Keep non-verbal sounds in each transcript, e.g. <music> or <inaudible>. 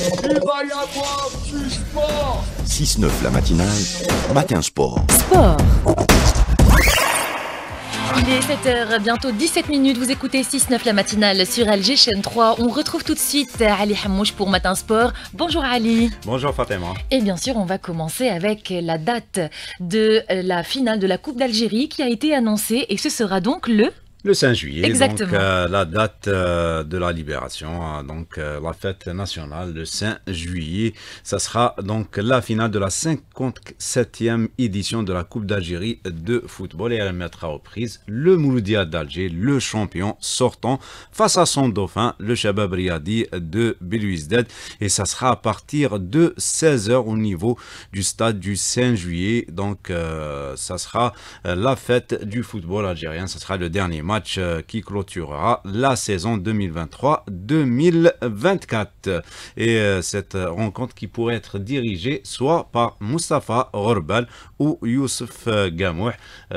Il 6-9 la matinale, matin sport. Sport il est 7h, bientôt 17 minutes. Vous écoutez 6-9 la matinale sur LG chaîne 3. On retrouve tout de suite Ali Hamouche pour Matin Sport. Bonjour Ali. Bonjour Fatima. Et bien sûr, on va commencer avec la date de euh, la finale de la Coupe d'Algérie qui a été annoncée et ce sera donc le le 5 juillet, donc euh, la date euh, de la libération, hein, donc euh, la fête nationale le 5 juillet. Ça sera donc la finale de la 57e édition de la Coupe d'Algérie de football et elle mettra aux prises le Mouloudia d'Alger, le champion sortant, face à son dauphin, le Shabab Riyadi de Belouizdad. Et ça sera à partir de 16h au niveau du stade du 5 juillet. Donc ça sera la fête du football algérien, ça sera le dernier match euh, qui clôturera la saison 2023-2024. Et euh, cette rencontre qui pourrait être dirigée soit par Mustafa Orbal ou Youssef euh, Gamouh,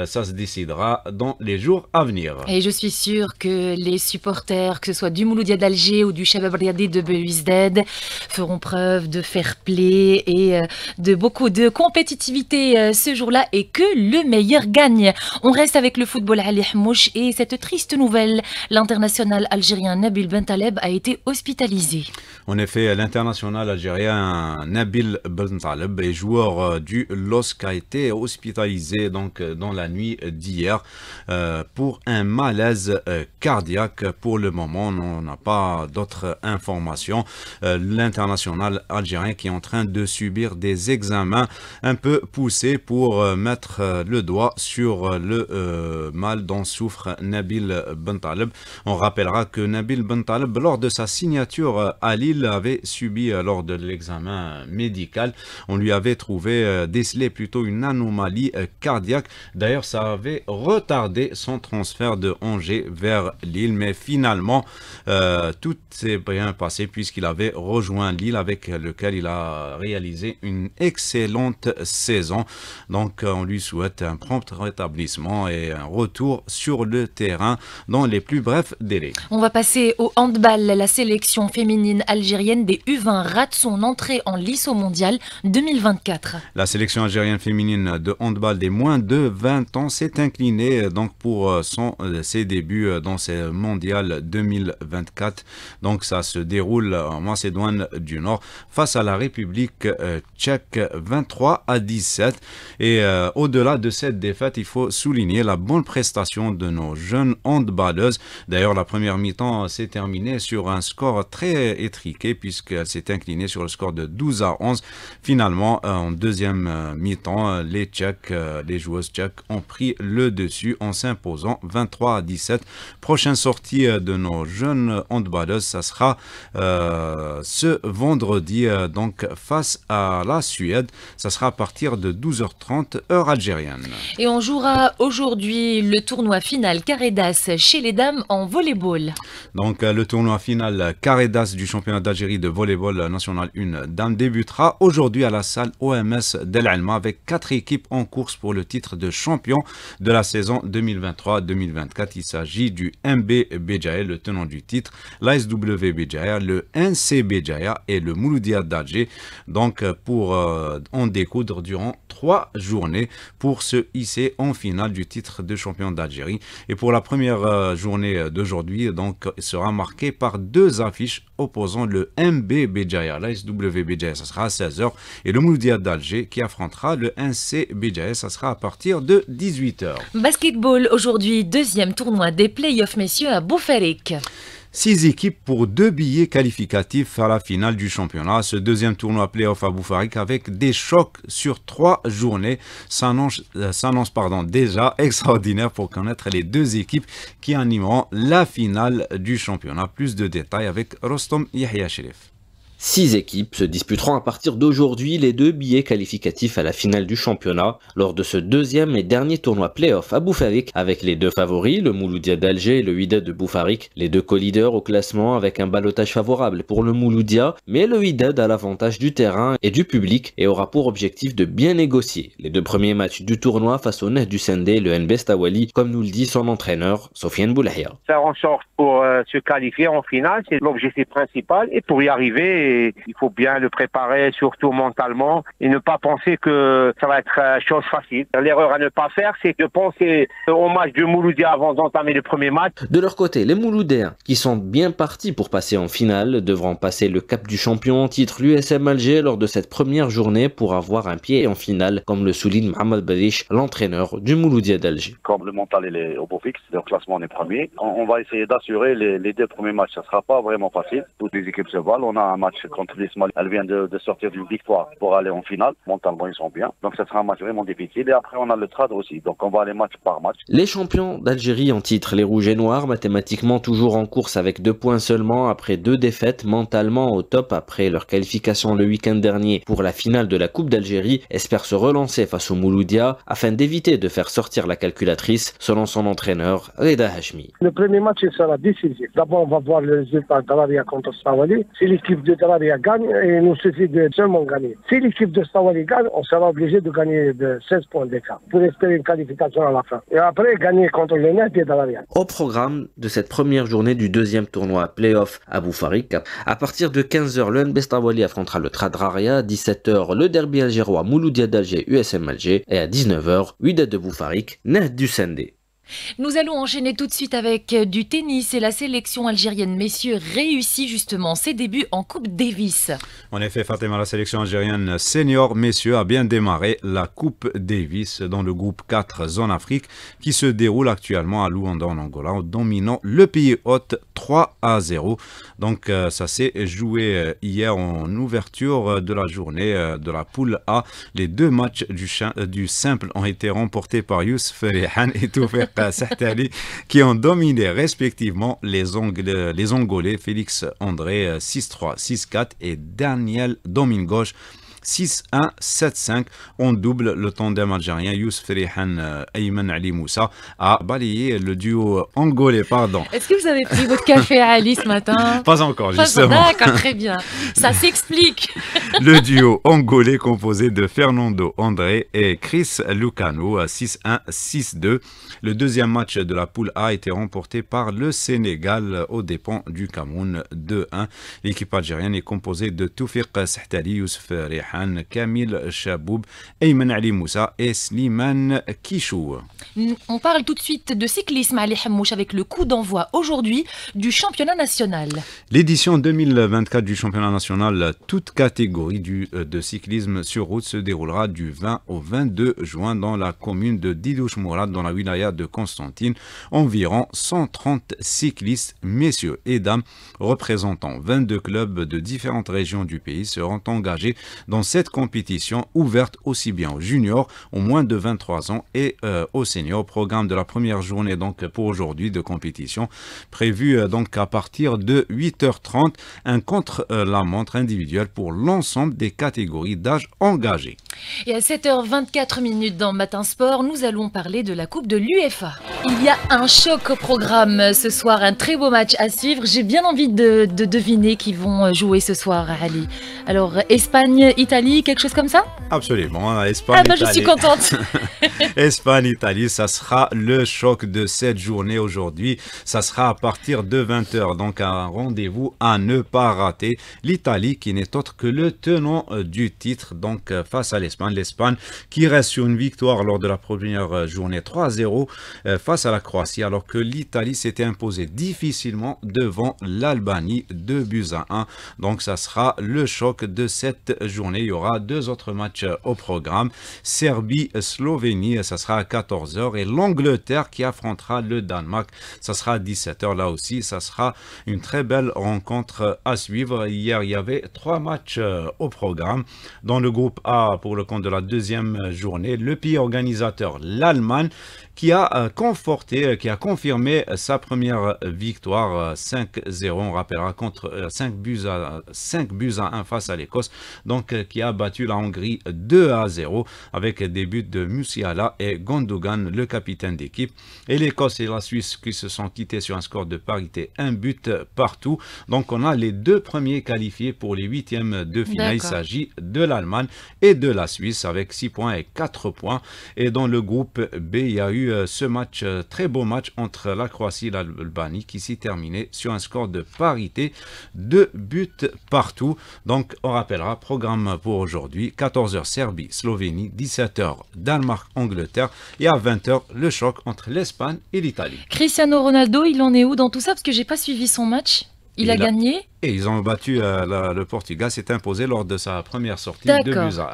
ça se décidera dans les jours à venir. Et je suis sûr que les supporters, que ce soit du Mouloudia d'Alger ou du Chabab de Belouizdad, feront preuve de fair play et de beaucoup de compétitivité ce jour-là et que le meilleur gagne. On reste avec le football Ali Hamouche et cette triste nouvelle. L'international algérien Nabil Bentaleb a été hospitalisé. En effet, l'international algérien Nabil Bentaleb est joueur euh, du LOSC a été hospitalisé donc euh, dans la nuit d'hier euh, pour un malaise cardiaque. Pour le moment, on n'a pas d'autres informations. l'international algérien qui est en train de subir des examens un peu poussés pour mettre le doigt sur le mal dont souffre Nabil Bentaleb. On rappellera que Nabil Bentaleb, lors de sa signature à Lille, avait subi euh, lors de l'examen médical, on lui avait trouvé, euh, décelé plutôt une anomalie euh, cardiaque. D'ailleurs, ça avait retardé son transfert de Angers vers Lille, mais finalement, tout s'est bien passé puisqu'il avait rejoint Lille avec lequel il a réalisé une excellente saison. Donc, on lui souhaite un prompt rétablissement et un retour sur le terrain dans les plus brefs délais. On va passer au handball. La sélection féminine algérienne des U20 rate son entrée en lice au mondial 2024. La sélection algérienne féminine de handball des moins de 20 ans s'est inclinée euh, donc pour euh, euh, ses débuts dans ce mondial 2024. Donc ça se déroule en Macédoine du Nord face à la République tchèque 23 à 17. Et au-delà de cette défaite, il faut souligner la bonne prestation de nos joueurs jeunes handballeuses. D'ailleurs, la première mi-temps s'est terminée sur un score très étriqué puisqu'elle s'est inclinée sur le score de 12 à 11. Finalement, euh, en deuxième euh, mi-temps, euh, les Tchèques, les joueuses tchèques ont pris le dessus en s'imposant 23 à 17. Prochaine sortie de nos jeunes handballeuses, ça sera ce vendredi, donc face à la Suède. Ça sera à partir de 12h30, heure algérienne. Et on jouera aujourd'hui le tournoi final car Caredas chez les dames en volleyball. Donc euh, le tournoi final Caredas du championnat d'Algérie de volleyball national 1 dame débutera aujourd'hui à la salle OMS d'El Alma avec quatre équipes en course pour le titre de champion de la saison 2023-2024. Il s'agit du MB le tenant du titre, l'ASW Béjaïa, le NC Béjaïa et le Mouloudia d'Alger. Donc euh, pour on euh, en découdre durant trois journées pour se hisser en finale du titre de champion d'Algérie. Et pour la première euh, journée euh, d'aujourd'hui, euh, donc, sera marquée par deux affiches opposant le MB Béjaïa, la ça sera à 16h, et le Moudia d'Alger qui affrontera le NC Béjaïa, ça sera à partir de 18h. Basketball, aujourd'hui, deuxième tournoi des playoffs, messieurs, à Boufarik six équipes pour deux billets qualificatifs à la finale du championnat. Ce deuxième tournoi playoff à Boufarik avec des chocs sur trois journées s'annonce euh, déjà <laughs> extraordinaire pour connaître les deux équipes qui animeront la finale du championnat. Plus de détails avec Rostom Yahya Six équipes se disputeront à partir d'aujourd'hui les deux billets qualificatifs à la finale du championnat lors de ce deuxième et dernier tournoi play-off à Boufarik avec les deux favoris, le Mouloudia d'Alger et le Huidad de Boufarik, les deux co-leaders au classement avec un balotage favorable pour le Mouloudia, mais le Hidad a l'avantage du terrain et du public et aura pour objectif de bien négocier. Les deux premiers matchs du tournoi face au Nef du Sende, le NB Tawali, comme nous le dit son entraîneur, Sofiane Boulahia. Faire en pour euh, se qualifier en finale, c'est l'objectif principal et pour y arriver, il faut bien le préparer, surtout mentalement, et ne pas penser que ça va être euh, chose facile. L'erreur à ne pas faire, c'est de penser au match de Mouloudia avant d'entamer le premier match. De leur côté, les Mouloudiens, qui sont bien partis pour passer en finale, devront passer le cap du champion en titre l'USM Alger lors de cette première journée pour avoir un pied en finale, comme le souligne Mohamed Badish, l'entraîneur du Mouloudia d'Alger. Comme le mental est au beau fixe, le classement est premier, on, va essayer d'assurer les, les, deux premiers matchs. Ça ne sera pas vraiment facile. Toutes les équipes se valent. On a un match contre elle vient de, sortir d'une victoire pour aller en finale. Mentalement, ils sont bien. Donc, ça sera un match vraiment difficile. Et après, on a le trad aussi. Donc, on va aller match par match. Les champions d'Algérie en titre, les Rouges et Noirs, mathématiquement toujours en course avec deux points seulement après deux défaites, mentalement au top après leur qualification le week-end dernier pour la finale de la Coupe d'Algérie, espèrent se relancer face au Mouloudia afin d'éviter de faire sortir la calculatrice, selon son entraîneur Reda Hashmi. Le premier match sera décisif. D'abord, on va voir le résultat Galaria contre Sawali. C'est l'équipe de Savaria gagne et il nous suffit de seulement gagner. Si l'équipe de Savaria gagne, on sera obligé de gagner de 16 points d'écart pour espérer une qualification à la fin. Et après, gagner contre le Net et Dalarian. Au programme de cette première journée du deuxième tournoi Playoff à Boufarik, à partir de 15h, le bestawali affrontera le Tradraria, 17h, le derby algérois Mouloudia d'Alger, USM Alger, et à 19h, 8 de Boufarik, Net du Sendé. Nous allons enchaîner tout de suite avec euh, du tennis et la sélection algérienne messieurs réussit justement ses débuts en Coupe Davis. En effet, Fatima, la sélection algérienne senior messieurs a bien démarré la Coupe Davis dans le groupe 4 Zone Afrique qui se déroule actuellement à Luanda en Angola en dominant le pays hôte 3 à 0. Donc euh, ça s'est joué euh, hier en ouverture de la journée de la poule A. Les deux matchs du, simple ont été remportés par Youssef Han et Toufer <laughs> qui ont dominé respectivement les, euh, les Angolais Félix André 6-3, euh, 6-4 et Daniel Domingoche. 6-1, 7-5. On double le tandem algérien Youssef Rihane, euh, Ayman Ali Moussa a balayé le duo angolais. Pardon. Est-ce que vous avez pris votre café à Ali ce matin Pas encore, justement. D'accord, très bien. Ça <laughs> s'explique. le duo angolais composé de Fernando André et Chris Lucano à 6-1, 6-2. Le deuxième match de la poule A a été remporté par le Sénégal aux dépens du Cameroun 2-1. L'équipe algérienne est composée de Toufiq Sahtali, Youssef Rehan Kamil Chaboub, Ali Moussa et Slimane Kishou. On parle tout de suite de cyclisme à Hamouche avec le coup d'envoi aujourd'hui du championnat national. L'édition 2024 du championnat national, toute catégorie euh, de cyclisme sur route, se déroulera du 20 au 22 juin dans la commune de Didouche-Mourad, dans la wilaya de Constantine. Environ 130 cyclistes, messieurs et dames, représentant 22 clubs de différentes régions du pays, seront engagés dans cette compétition ouverte aussi bien aux juniors, aux moins de 23 ans et euh, aux seniors. Programme de la première journée donc pour aujourd'hui de compétition prévue euh, donc à partir de 8h30. Un contre-la-montre euh, individuel pour l'ensemble des catégories d'âge engagées. Et à 7h24 minutes dans Matin Sport, nous allons parler de la Coupe de l'UEFA. Il y a un choc au programme ce soir, un très beau match à suivre. J'ai bien envie de, de deviner qui vont jouer ce soir, Ali. Alors, Espagne, Italie, Italie, quelque chose comme ça Absolument, hein, ah, Espagne. Ah Italie. je suis contente. <laughs> Espagne, Italie, ça sera le choc de cette journée aujourd'hui. Ça sera à partir de 20h, donc un rendez-vous à ne pas rater. L'Italie qui n'est autre que le tenant euh, du titre, donc euh, face à l'Espagne. L'Espagne qui reste sur une victoire lors de la première euh, journée 3-0 face à la Croatie, alors que l'Italie s'était imposée difficilement devant l'Albanie de buts 1. Donc ça sera le choc de cette journée il y aura deux autres matchs euh, au programme. Serbie-Slovénie, ça sera à 14h. Et l'Angleterre qui affrontera le Danemark, ça sera à 17h. Là aussi, ça sera une très belle rencontre euh, à suivre. Hier, il y avait trois matchs euh, au programme. Dans le groupe A, pour le compte de la deuxième journée, le pays organisateur, l'Allemagne, qui a conforté, qui a confirmé sa première victoire 5-0, on rappellera, contre 5 buts, à, 5 buts 1 face à l'Écosse. Donc, qui a battu la Hongrie 2 à 0 avec des buts de Musiala et Gondogan, le capitaine d'équipe. Et l'Écosse et la Suisse qui se sont quittés sur un score de parité, un but partout. Donc on a les deux premiers qualifiés pour les huitièmes de finale. Il s'agit de l'Allemagne et de la Suisse avec 6 points et 4 points. Et dans le groupe B, il y a eu euh, ce match, euh, très beau match entre la Croatie et l'Albanie qui s'est terminé sur un score de parité, deux buts partout. Donc on rappellera, programme pour aujourd'hui. 14h Serbie, Slovénie, 17h Danemark, Angleterre et à 20h le choc entre l'Espagne et l'Italie. Cristiano Ronaldo, il en est où dans tout ça Parce que j'ai pas suivi son match. Il, a, gagné Et ils ont battu euh, le Portugal, s'est imposé lors de sa première sortie de musa.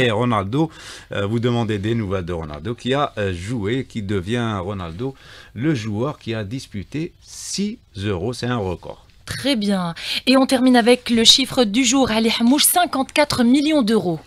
Et Ronaldo, euh, vous demandez des nouvelles de Ronaldo, qui a euh, joué, qui devient Ronaldo, le joueur qui a disputé 6 euros, c'est un record. Très bien. Et on termine avec le chiffre du jour, Ali Hamouche, 54 millions d'euros.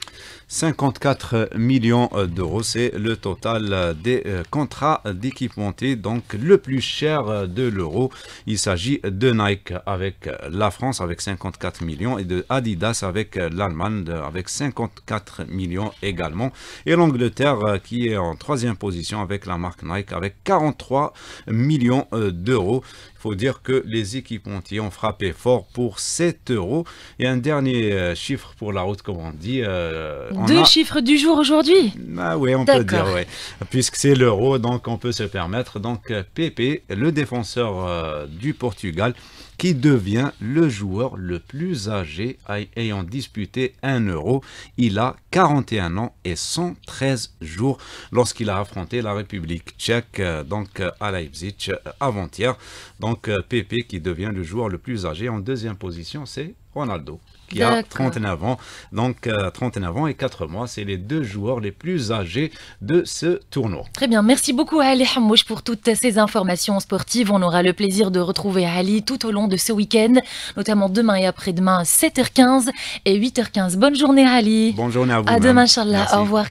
54 millions d'euros, c'est le total des euh, contrats d'équipementier, donc le plus cher de l'euro. Il s'agit de Nike avec la France avec 54 millions et de Adidas avec l'Allemagne avec 54 millions également. Et l'Angleterre euh, qui est en troisième position avec la marque Nike avec 43 millions euh, d'euros faut dire que les équipementiers ont frappé fort pour 7 euros. Et un dernier euh, chiffre pour la route, comme on dit. Euh, Deux chiffres du jour aujourd'hui Ah oui, on peut dire, oui. Puisque c'est l'euro, donc on peut se permettre. Donc euh, Pépé, le défenseur du Portugal, qui devient le joueur le plus âgé ayant disputé un euro. Il a 41 ans et 113 jours lorsqu'il a affronté la République tchèque euh, donc euh, à Leipzig euh, avant-hier. Donc PP qui devient le joueur le plus âgé. En deuxième position, c'est Ronaldo, qui a 39 ans. Donc, 39 euh, ans et 4 mois, c'est les deux joueurs les plus âgés de ce tournoi. Très bien, merci beaucoup à Ali Hamouche pour toutes ces informations sportives. On aura le plaisir de retrouver Ali tout au long de ce week-end, notamment demain et après-demain, 7h15 et 8h15. Bonne journée, Ali. Bonne journée à vous. À demain, Inch'Allah. Au revoir.